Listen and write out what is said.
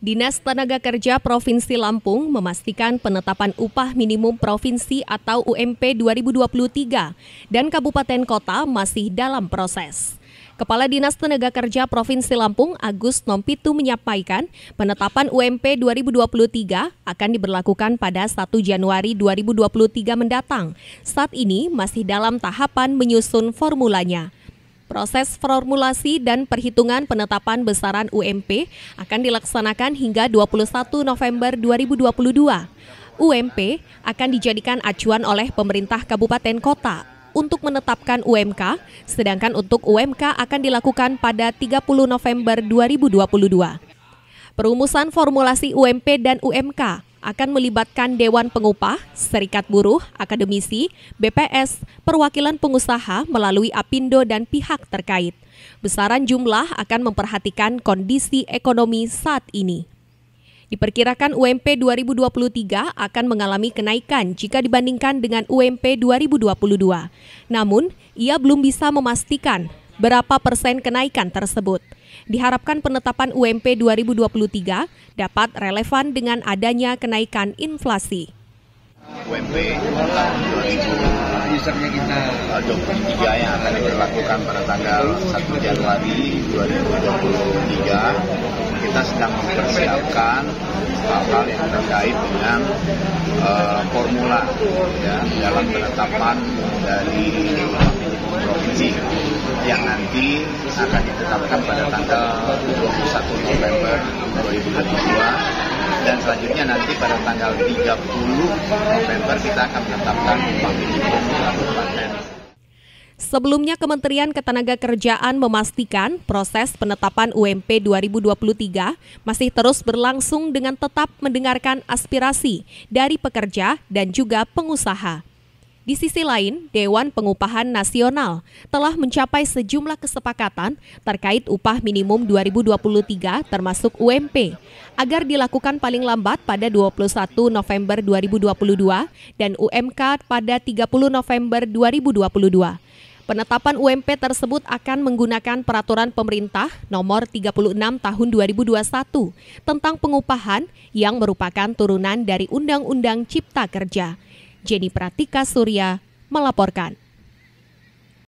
Dinas Tenaga Kerja Provinsi Lampung memastikan penetapan upah minimum provinsi atau UMP 2023 dan kabupaten kota masih dalam proses. Kepala Dinas Tenaga Kerja Provinsi Lampung Agus Nompitu menyampaikan penetapan UMP 2023 akan diberlakukan pada 1 Januari 2023 mendatang. Saat ini masih dalam tahapan menyusun formulanya. Proses formulasi dan perhitungan penetapan besaran UMP akan dilaksanakan hingga 21 November 2022. UMP akan dijadikan acuan oleh pemerintah kabupaten kota untuk menetapkan UMK, sedangkan untuk UMK akan dilakukan pada 30 November 2022. Perumusan formulasi UMP dan UMK akan melibatkan Dewan Pengupah, Serikat Buruh, Akademisi, BPS, perwakilan pengusaha melalui APindo dan pihak terkait. Besaran jumlah akan memperhatikan kondisi ekonomi saat ini. Diperkirakan UMP 2023 akan mengalami kenaikan jika dibandingkan dengan UMP 2022. Namun, ia belum bisa memastikan berapa persen kenaikan tersebut diharapkan penetapan UMP 2023 dapat relevan dengan adanya kenaikan inflasi. UMP misalnya kita 23 yang akan diberlakukan pada tanggal 1 Januari 2023 kita sedang mempersiapkan hal-hal yang terkait dengan uh, formula ya, dalam penetapan dari provinsi akan ditetapkan pada tanggal 21 November 2022 dan selanjutnya nanti pada tanggal 30 November kita akan menetapkan pemilih kabupaten. Sebelumnya Kementerian Ketenagakerjaan memastikan proses penetapan UMP 2023 masih terus berlangsung dengan tetap mendengarkan aspirasi dari pekerja dan juga pengusaha. Di sisi lain, Dewan Pengupahan Nasional telah mencapai sejumlah kesepakatan terkait upah minimum 2023 termasuk UMP agar dilakukan paling lambat pada 21 November 2022 dan UMK pada 30 November 2022. Penetapan UMP tersebut akan menggunakan peraturan pemerintah nomor 36 tahun 2021 tentang pengupahan yang merupakan turunan dari Undang-Undang Cipta Kerja. Jenny Pratika Surya melaporkan.